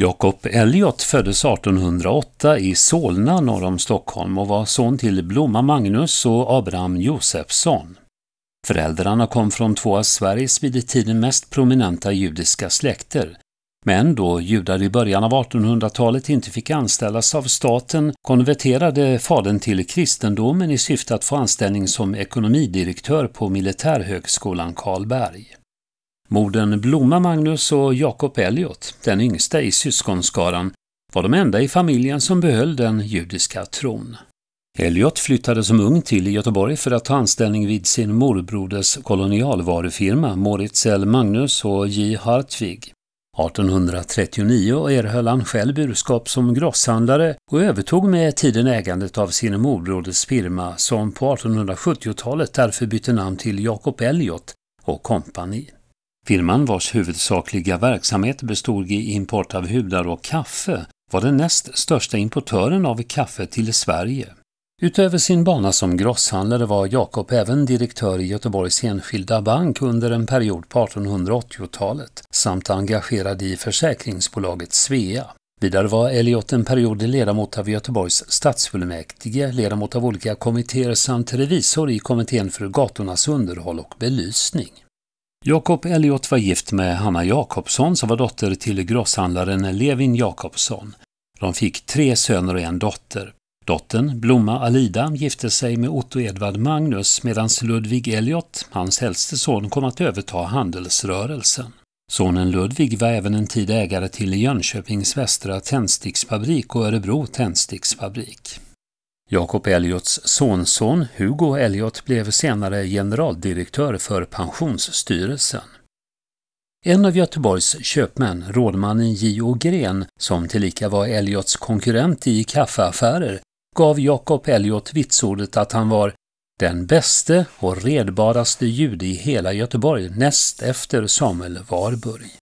Jakob Elliot föddes 1808 i Solna norr om Stockholm och var son till Blomma Magnus och Abraham Josefsson. Föräldrarna kom från två av Sveriges vid tiden mest prominenta judiska släkter. Men då judar i början av 1800-talet inte fick anställas av staten konverterade fadern till kristendomen i syfte att få anställning som ekonomidirektör på Militärhögskolan Karlberg. Morden Blomma Magnus och Jakob Elliot, den yngsta i syskonskaran, var de enda i familjen som behöll den judiska tron. Elliot flyttade som ung till Göteborg för att ta anställning vid sin morbroders kolonialvarufirma Moritz L. Magnus och J. Hartvig. 1839 erhöll han själv burskap som grosshandlare och övertog med tiden ägandet av sin morbroders firma som på 1870-talet därför bytte namn till Jacob Elliot och kompani. Firman vars huvudsakliga verksamhet bestod i import av hudar och kaffe var den näst största importören av kaffe till Sverige. Utöver sin bana som grosshandlare var Jakob även direktör i Göteborgs Enskilda Bank under en period på 1880-talet samt engagerad i försäkringsbolaget Svea. Vidare var Elliot en period ledamot av Göteborgs stadsfullmäktige, ledamot av olika kommittéer samt revisor i kommittén för gatornas underhåll och belysning. Jakob Elliot var gift med Hanna Jakobsson som var dotter till grosshandlaren Levin Jakobsson. De fick tre söner och en dotter. Dottern Blomma Alida gifte sig med Otto Edvard Magnus medan Ludvig Elliot, hans äldste son, kom att överta handelsrörelsen. Sonen Ludvig var även en tid ägare till Jönköpings Västra tändsticksfabrik och Örebro tändsticksfabrik. Jacob Elliots sonson Hugo Elliot blev senare generaldirektör för Pensionsstyrelsen. En av Göteborgs köpmän, rådmannen J.O. Gren, som tillika var Elliots konkurrent i kaffeaffärer, gav Jacob Elliot vitsordet att han var den bäste och redbaraste jude i hela Göteborg näst efter Samuel Warburg.